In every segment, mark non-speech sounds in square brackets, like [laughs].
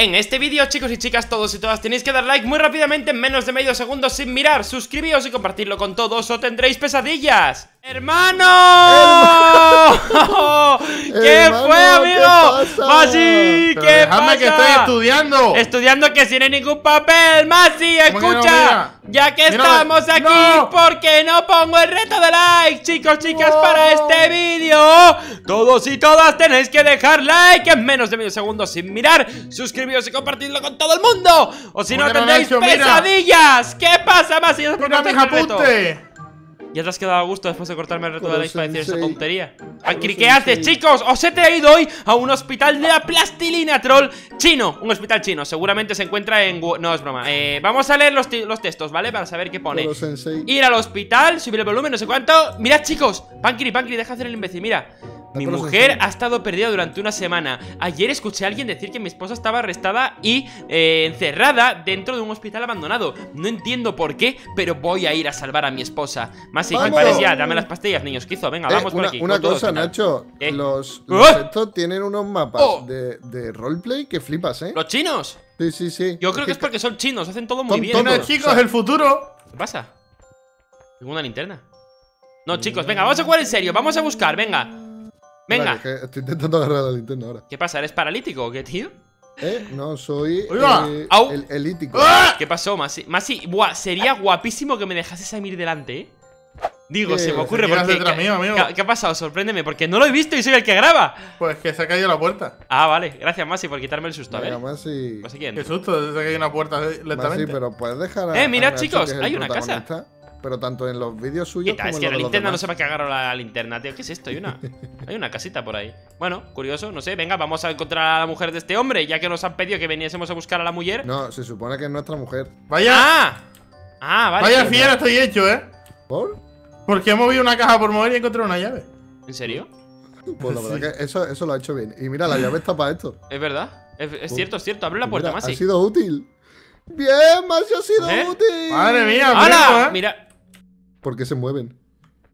En este vídeo, chicos y chicas, todos y todas tenéis que dar like muy rápidamente en menos de medio segundo sin mirar, suscribíos y compartirlo con todos o tendréis pesadillas. ¡Hermano! ¿Qué fue, amigo? ¡Masi! ¿Qué pasa? que estoy estudiando. Estudiando que sin ningún papel. ¡Masi, escucha! ya que estamos aquí, ¿Por qué no pongo el reto de like? Chicos, chicas, para este vídeo, todos y todas tenéis que dejar like en menos de medio segundo sin mirar, suscribiros y compartirlo con todo el mundo. O si no, tendréis pesadillas. ¿Qué pasa, Masi? no te ¿Ya te has quedado a gusto después de cortarme el reto de la para decir esa tontería? ¿Qué haces, chicos? Os he traído hoy a un hospital de la plastilina troll chino Un hospital chino, seguramente se encuentra en... No, es broma eh, Vamos a leer los, textos, ¿vale? Para saber qué pone Ir al hospital, subir el volumen, no sé cuánto Mirad, chicos, Pankiri, Pankiri, deja hacer el imbécil, mira mi mujer ha estado perdida durante una semana. Ayer escuché a alguien decir que mi esposa estaba arrestada y eh, encerrada dentro de un hospital abandonado. No entiendo por qué, pero voy a ir a salvar a mi esposa. Más me dame las pastillas, niños. Quizo, venga, eh, vamos una, por aquí. Una cosa, Nacho. Eh. Los, ¡Oh! los estos tienen unos mapas ¡Oh! de, de roleplay que flipas, ¿eh? ¿Los chinos? Sí, sí, sí. Yo creo que es porque son chinos, hacen todo muy bien. Bueno, chicos, el futuro. ¿Qué pasa? Tengo una linterna. No, chicos, venga, vamos a jugar en serio. Vamos a buscar, venga. Venga. estoy intentando agarrar la linterna ahora. ¿Qué pasa? ¿Eres paralítico o qué, tío? Eh, no, soy eh, el, elítico. Ah. ¿Qué pasó, Masi? Masi, sería guapísimo que me dejases a mí ir delante, eh. Digo, se me ocurre porque. ¿qué, ha pasado? Sorpréndeme, porque no lo he visto y soy el que graba. Pues que se ha caído la puerta. Ah, vale. Gracias, Masi, por quitarme el susto. Venga, a ver. Masi. No pues quién. Qué susto, se ha caído una puerta lentamente. Masi, pero puedes dejar Eh, mirad, chicos, hay una casa. Pero tanto en los vídeos suyos como en los que la linterna no se va a la linterna, tío. ¿Qué es esto? Hay una, [laughs] hay una casita por ahí. Bueno, curioso, no sé. Venga, vamos a encontrar a la mujer de este hombre, ya que nos han pedido que veniésemos a buscar a la mujer. No, se supone que es nuestra mujer. ¡Vaya! ¡Ah! ah Vaya fiera estoy hecho, ¿eh? ¿Por? Porque he movido una caja por mover y he encontrado una llave. ¿En serio? Pues la [laughs] verdad que eso, lo ha hecho bien. Y mira, la llave está para esto. Es verdad. Es, cierto, es cierto. Abre la puerta, Masi. Ha sido útil. Bien, Masi ha sido ¿Eh? útil. Madre mía, ¿eh? Mira. ¿Por qué se mueven?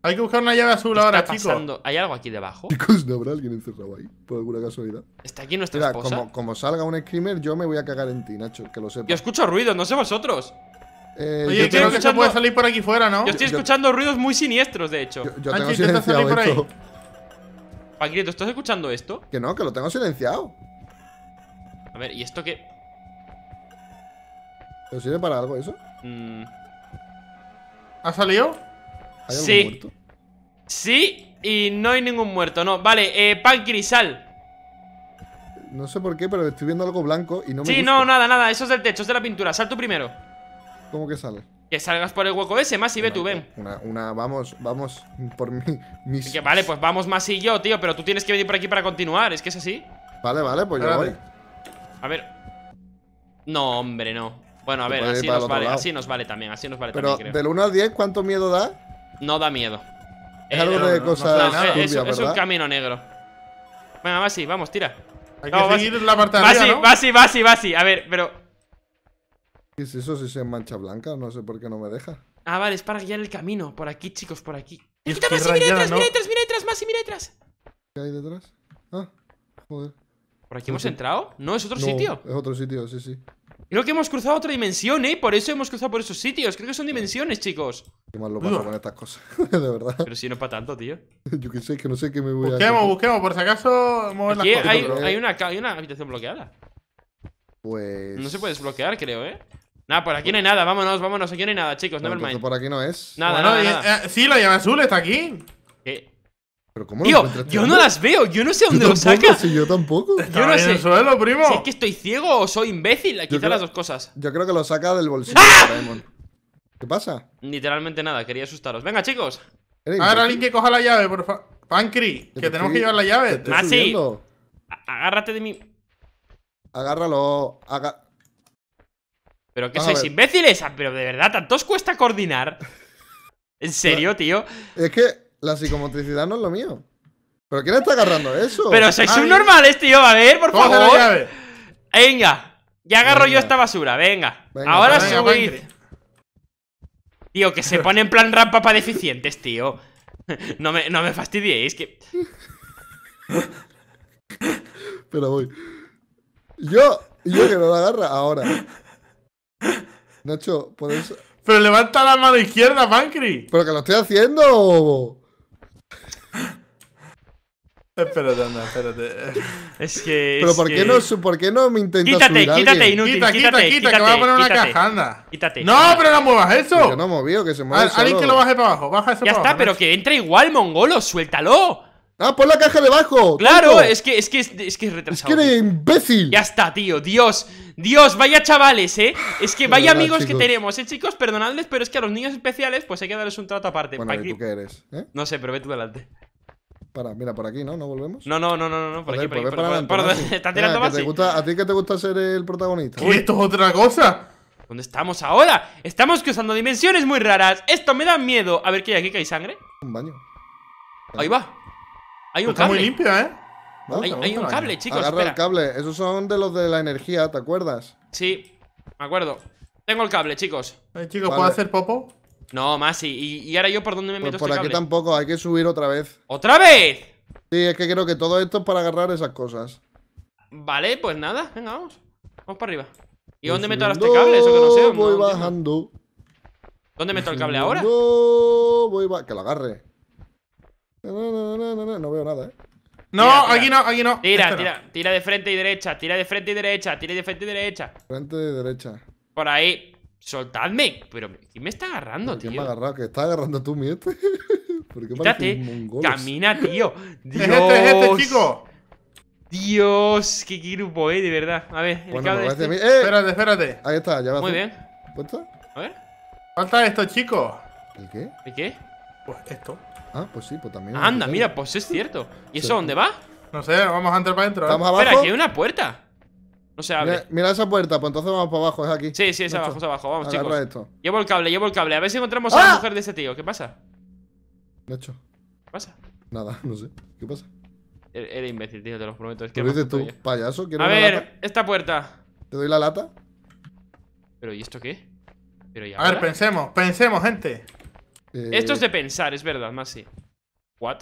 Hay que buscar una llave azul ahora, pasando? ¿Hay algo aquí debajo? Chicos, ¿no habrá alguien encerrado ahí? Por alguna casualidad. ¿Está aquí nuestra Mira, Como, como, salga un screamer, yo me voy a cagar en ti, Nacho, que lo sepa. Yo escucho ruidos, no sé vosotros. Eh, Oye, yo creo que se puede salir por aquí fuera, ¿no? Yo estoy escuchando ruidos muy siniestros, de hecho. Yo, tengo silenciado salir por ahí. Esto. ¿estás escuchando esto? Que no, que lo tengo silenciado. A ver, ¿y esto qué? ¿Pero sirve para algo eso? Mmm... ¿Ha salido? ¿Hay sí. muerto? Sí, y no hay ningún muerto, no. Vale, eh, sal No sé por qué, pero estoy viendo algo blanco y no me Sí, no, nada, nada. Eso es del techo, es de la pintura. Sal tú primero. ¿Cómo que sale? Que salgas por el hueco ese, más y ve tú, ven. Una, una, vamos, vamos por mi. vale, pues vamos más y yo, tío, pero tú tienes que venir por aquí para continuar, es que es así. Vale, vale, pues yo voy. A ver. No, hombre, no. Bueno, a ver, así nos, vale, así nos, vale, también, así nos vale también, creo. del 1 al 10, ¿cuánto miedo da? No da miedo. Es algo eh, de cosas es, un camino negro. Venga, Basi, vamos, tira. Hay que seguir la parte de arriba, ¿no? Basi, Basi, a ver, pero... ¿Qué es eso si se mancha blanca? No sé por qué no me deja. Ah, vale, es para guiar el camino. Por aquí, chicos, por aquí. Masi, mira detrás, mira detrás, mira detrás, Masi, mira detrás. ¿Qué hay detrás? Ah, joder. ¿Por aquí hemos entrado? No, es otro sitio. Es otro sitio, sí, sí. Creo que hemos cruzado otra dimensión, ¿eh? Por eso hemos cruzado por esos sitios. Creo que son dimensiones, chicos. Qué mal lo con estas cosas, [laughs] de verdad. Pero si no es para tanto, tío. [laughs] Yo qué sé, que no sé qué me voy a. a... Busquemos, busquemos, por si acaso mover Aquí las Hay, una, hay una habitación bloqueada. Pues... No se puede desbloquear, creo, ¿eh? Nada, por aquí no hay nada, vámonos, vámonos, aquí no hay nada, chicos, no, nevermind. Por aquí no es. Nada, nada, eh, sí, la llama azul está aquí. ¿Qué? Pero ¿cómo Tío, yo no las veo, yo no sé dónde lo yo tampoco. Yo no sé. es que estoy ciego o soy imbécil, quizá las dos cosas. Yo creo que lo saca del bolsillo ¡Ah! ¿Qué pasa? Literalmente nada, quería asustaros. Venga, chicos. Ahora alguien que coja la llave, por favor. Pancri, que tenemos que llevar la llave. Ah, Agárrate de mí. Agárralo. ¿Pero qué sois imbéciles? Ah, pero de verdad, ¿tanto os cuesta coordinar? [laughs] ¿En serio, tío? Es que la psicomotricidad no es lo mío. ¿Pero quién está agarrando eso? Pero sois normal subnormales, tío. A ver, por favor. Venga. Ya agarro yo esta basura. Venga. Ahora venga, Tío, que se pone en plan rampa para deficientes, tío. [laughs] No me, no me fastidiéis, que... Pero voy. Yo, yo que no la agarra ahora. Nacho, por eso... Pero levanta la mano izquierda, Pancri. Pero que lo estoy haciendo. Espérate, anda, espérate. Es que. Pero ¿por, qué No, ¿por qué no me intentas Quítate, quítate, inútil. Quita, quítate, quita, quita, que a poner una caja, anda. Quítate. No, pero no muevas eso. no movido, que se mueva. Alguien que lo baje para abajo, baja eso Ya está, pero que entra igual, mongolo, suéltalo. Ah, pon la caja debajo. Claro, es que es que es, que es retrasado. Es que eres imbécil. Ya está, tío. Dios, Dios, vaya chavales, ¿eh? Es que vaya amigos que tenemos, ¿eh, chicos? Perdonadles, pero es que a los niños especiales pues hay que darles un trato aparte. Bueno, tú qué eres? ¿eh? No sé, pero ve tú delante mira, por aquí, ¿no? ¿No volvemos? No, no, no, no, no, por aquí, por, pues aquí. ¿A ti que te gusta ser el protagonista? ¿Esto es otra cosa? ¿Dónde estamos ahora? Estamos cruzando dimensiones muy raras. Esto me da miedo. A ver, ¿qué hay aquí? ¿Que hay sangre? Un baño. Ahí va. Hay un cable. muy limpio, ¿eh? hay, un cable, chicos. Agarra el cable. Esos son de los de la energía, ¿te acuerdas? Sí, me acuerdo. Tengo el cable, chicos. Eh, chicos, ¿puedo hacer popo? No, más y, ahora yo por dónde me pues meto porque por este aquí tampoco, hay que subir otra vez. ¿Otra vez? Sí, es que creo que todo esto es para agarrar esas cosas. Vale, pues nada, venga, vamos. Vamos para arriba. ¿Y pues dónde meto ahora este cable? Eso que no sé. Voy bajando. ¿Dónde meto el pues cable ahora? No, voy va. Que lo agarre. No, no, no, no, no, no, no veo nada, eh. No, aquí no, aquí no. Tira, tira, tira de frente y derecha, tira de frente y derecha, tira de frente y derecha. Frente y derecha. Por ahí soltadme. Pero, ¿quién me está agarrando, tío? ¿Quién me ha agarrado? ¿Que estás agarrando tú, miente. [laughs] ¿Por qué Quítate, un camina, tío. Dios. [laughs] ¡Es este, es este, este chico! Dios, qué grupo, eh, de verdad. A ver, el bueno, pues, este. eh, Espérate, espérate. Ahí está, ya va. Muy bien. ¿Puesto? A ver. Falta esto, chico. ¿El qué? ¿El qué? Pues esto. Ah, pues sí, pues también. Anda, mira, pues es cierto. ¿Y eso dónde va? No sé, vamos a entrar para adentro. ¿eh? abajo? Espera, aquí hay una puerta. No se abre. Mira, esa puerta, pues entonces vamos para abajo, es aquí. Sí, sí, es abajo, es abajo. Vamos, chicos. Llevo el cable, llevo el cable. A ver si encontramos a la ¡Ah! mujer de ese tío. ¿Qué pasa? Nacho. ¿Qué pasa? Nada, no sé. ¿Qué pasa? E-, Era imbécil, tío, te lo prometo. Es que dices payaso? A ver, esta puerta. ¿Te doy la lata? ¿Pero y esto qué? A ver, pensemos, pensemos, gente. Eh, esto es de pensar, es verdad, más sí. ¿What?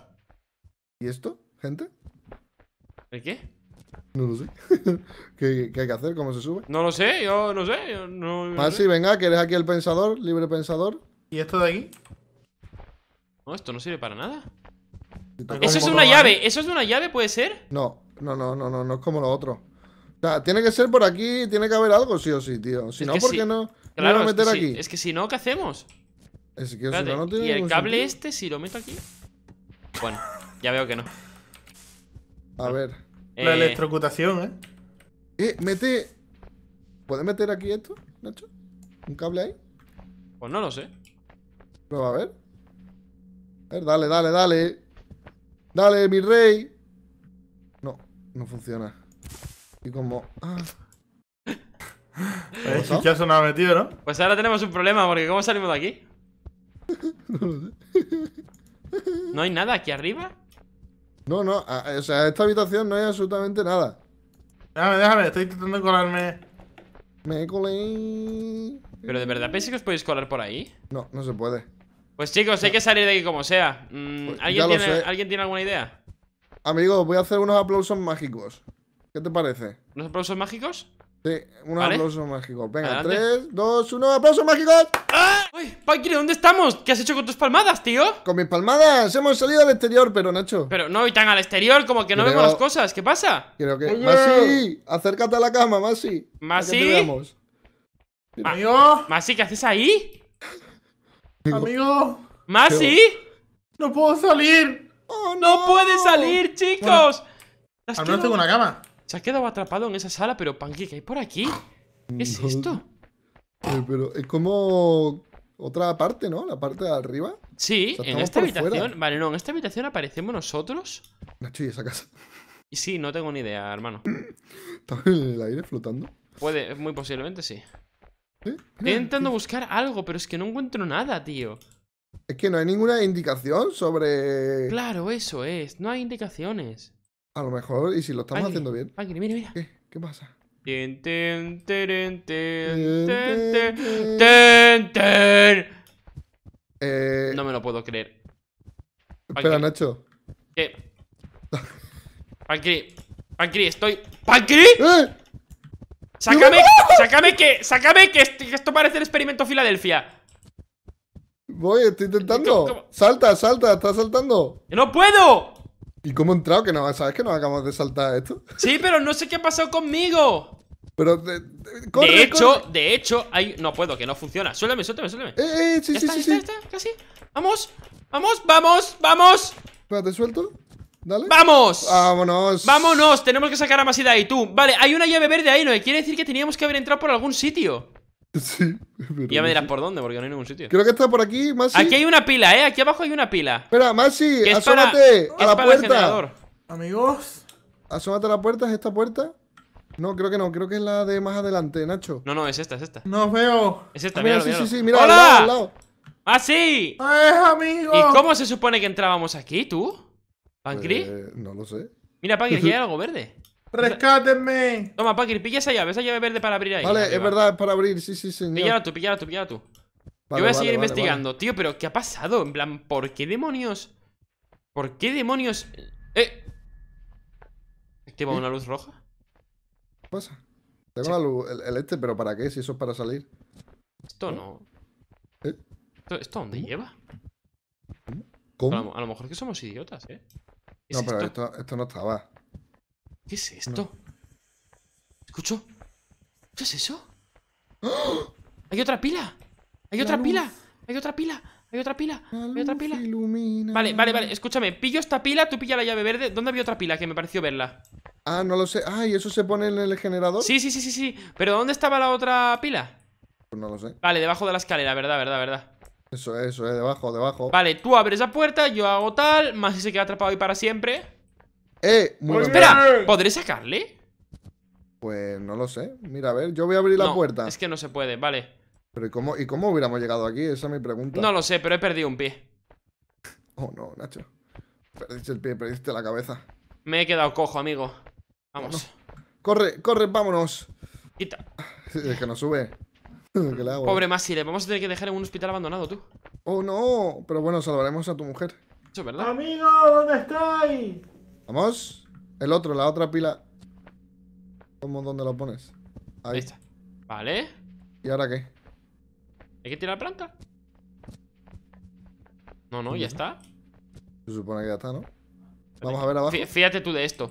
¿Y esto, gente? ¿El qué? [laughs] No lo sé. [laughs] ¿Qué, hay que hacer? ¿Cómo se sube? No lo sé, yo no sé. ah, sí, venga, que eres aquí el pensador, libre pensador. ¿Y esto de aquí? No, esto no sirve para nada. Eso es una llave, ¿eso es una llave? ¿Puede ser? No, no, no, no, no, no es como lo otro. O sea, tiene que ser por aquí, tiene que haber algo, sí o sí, tío. Si no, ¿por qué no? Claro, meter es que aquí. Es que si no, ¿qué hacemos? Es que si no, no tiene Y el cable este, si lo meto aquí. Bueno, ya veo que no. A ver. La eh. electrocutación, ¿eh? Eh, mete. ¿Puedes meter aquí esto, Nacho? ¿Un cable ahí? Pues no lo sé. Pero a ver. A ver, dale, dale, dale. Dale, mi rey. No, no funciona. Y como. Ah. El chichazo no ha metido, ¿no? Pues ahora tenemos un problema, porque ¿cómo salimos de aquí? [laughs] ¿No hay nada aquí arriba? No, no, o sea, esta habitación no hay absolutamente nada. Déjame, déjame, estoy intentando colarme. Me colé. ¿Pero de verdad pensé que os podéis colar por ahí? No, no se puede. Pues chicos, hay que salir de aquí como sea. Mm, pues ¿alguien, tiene, ¿Alguien tiene alguna idea? Amigos, voy a hacer unos aplausos mágicos. ¿Qué te parece? ¿Unos aplausos mágicos? Sí, un aplauso mágico. Venga, tres, 3, 2, 1, aplauso mágico. ¡Ay, ¿dónde estamos? ¿Qué has hecho con tus palmadas, tío? Con mis palmadas, hemos salido al exterior, pero Nacho. Pero no, y tan al exterior, como que no vemos las cosas. ¿Qué pasa? Creo que. Masi, acércate a la cama, Masi. Masi. Amigo. Masi, ¿qué haces ahí? Amigo. Masi. No puedo salir. Oh, no. puedes salir, chicos. al menos tengo una cama. Se ha quedado atrapado en esa sala, pero Panky, ¿qué hay por aquí? ¿Qué es esto? Eh, pero es como otra parte, ¿no? La parte de arriba. Sí, en esta habitación. Vale, no, en esta habitación aparecemos nosotros. Nacho, ¿y esa casa? sí, no tengo ni idea, hermano. ¿Está en el aire flotando? Puede, muy posiblemente sí. ¿Sí? Estoy intentando buscar algo, pero es que no encuentro nada, tío. Es que no hay ninguna indicación sobre. Claro, eso es. No hay indicaciones. A lo mejor, y si lo estamos haciendo bien. mira, mira. ¿Qué? pasa? No me lo puedo creer. Espera, Nacho. ¿Qué? Pancri, estoy. ¡Pancri! ¡Eh! ¡Sácame! ¡Sácame que! ¡Sácame que esto parece el experimento Filadelfia! Voy, estoy intentando. Salta, salta, Estás saltando. ¡No puedo! ¿Y cómo he entrado? Que no, ¿Sabes que nos acabamos de saltar esto? Sí, pero no sé qué ha pasado conmigo. Pero, de, hecho, de hecho, hay... no puedo, que no funciona. Suéltame, suéltame, suéltame. Eh, eh sí, sí, sí, está, casi. Vamos, vamos, vamos, vamos. Espérate, suelto. Dale. ¡Vamos! ¡Vámonos! ¡Vámonos! Tenemos que sacar a Masida y tú. Vale, hay una llave verde ahí, ¿no? Quiere decir que teníamos que haber entrado por algún sitio. [laughs] Sí. Pero ya me dirás por dónde, porque no hay ningún sitio. Creo que está por aquí, Masi. Aquí hay una pila, ¿eh? Aquí abajo hay una pila. Espera, Masi, asómate a la puerta. Amigos. Asómate a la puerta, ¿es esta puerta? No, creo que no, creo que es la de más adelante, Nacho. No, no, es esta, es esta. No veo. Es esta, ah, mira, sí, sí, sí, mira, ¡Hola! Al lado, ¡Ah, sí! ¡Es amigo! ¿Y cómo se supone que entrábamos aquí, tú? ¿Pancri? Eh, no lo sé. Mira, Pancri, aquí hay [laughs] algo verde. ¡Rescátenme! Toma, Pakir, pilla esa llave, esa llave verde para abrir ahí. Vale, es verdad, es para abrir, sí, sí, señor. Píllala tú, píllala tú, píllala tú. Yo voy a seguir investigando. Tío, pero ¿qué ha pasado? En plan, ¿por qué demonios? ¿Por qué demonios? ¡Eh! ¿Activa ¿Eh? una luz roja? ¿Qué pasa? Tengo la luz, el, este, pero ¿para qué? Si eso es para salir. Esto no. ¿Eh? ¿Esto, dónde lleva? ¿Cómo? A lo, mejor que somos idiotas, ¿eh? no, pero Esto, esto no estaba. ¿Qué es esto? ¿Escucho? ¿Qué es eso? ¡Ah! ¡Hay otra pila! ¡Hay otra pila! ¡Hay otra pila! ¡Hay otra pila! ¡Hay otra pila! Vale, vale, vale, escúchame. Pillo esta pila, tú pilla la llave verde. ¿Dónde había otra pila que me pareció verla? Ah, no lo sé. Ah, ¿y eso se pone en el generador? Sí, sí, sí, sí, sí. ¿Pero dónde estaba la otra pila? Pues no lo sé. Vale, debajo de la escalera, verdad, verdad, verdad. Eso eso es, debajo, debajo. Vale, tú abres la puerta, yo hago tal, más si se queda atrapado ahí para siempre. Eh, Espera, ¿podré sacarle? Pues no lo sé. Mira, a ver, yo voy a abrir la puerta. Es que no se puede, vale. Pero ¿y cómo, ¿y cómo hubiéramos llegado aquí? Esa es mi pregunta. No lo sé, pero he perdido un pie. Oh no, Nacho. Perdiste el pie, perdiste la cabeza. Me he quedado cojo, amigo. Vamos. Corre, corre, vámonos. Quita. [laughs] Es que no sube. [laughs] Pobre Masi, le vamos a tener que dejar en un hospital abandonado, tú. Oh no, pero bueno, salvaremos a tu mujer. verdad. Amigo, ¿dónde estáis? Vamos. El otro, la otra pila. ¿Cómo, ¿Dónde lo pones? Ahí. está. Vale. ¿Y ahora qué? ¿Hay que tirar planta? No, no, ya está. Se supone que ya está, ¿no? Vamos a ver abajo. fíjate tú de esto.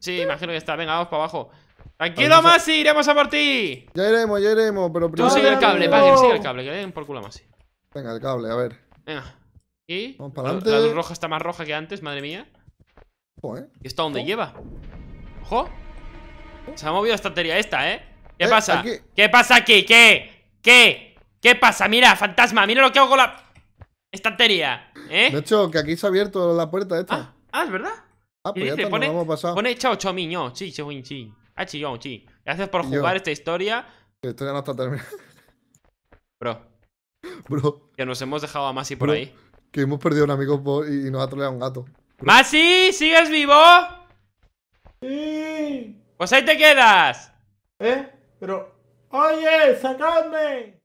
Sí, imagino que está. Venga, vamos para abajo. ¡Tranquilo, Masi! ¡Iremos a por ti! Ya iremos, ya iremos, pero primero. Tú sigue el cable, Padre, sigue el cable, que le den por culo a Masi. Venga, el cable, a ver. Venga. Y Vamos la luz roja está más roja que antes, madre mía. ¿Y esto a dónde oh. lleva? ¡Ojo! Oh. Se ha movido esta estantería esta, ¿eh? ¿Qué eh, pasa? ¿Qué pasa aquí? ¿Qué? ¿Qué? ¿Qué pasa? Mira, fantasma, mira lo que hago con la estantería, ¿eh? De hecho, que aquí se ha abierto la puerta esta. Ah, ah es verdad. Ah, pues ya pone, nos hemos pasado. Pone chao, Chomiño. chi, chi, chi. Ah, chi. Gracias por jugar esta historia. La historia no está terminada. Bro. [laughs] Bro. Que nos hemos dejado a Masi por ahí. Que hemos perdido un amigo y, y, nos ha troleado un gato. ¡Masi! ¿Ah, ¿Sigues vivo? Sí. Pues ahí te quedas. ¿Eh? Pero. ¡Oye! ¡Sacadme!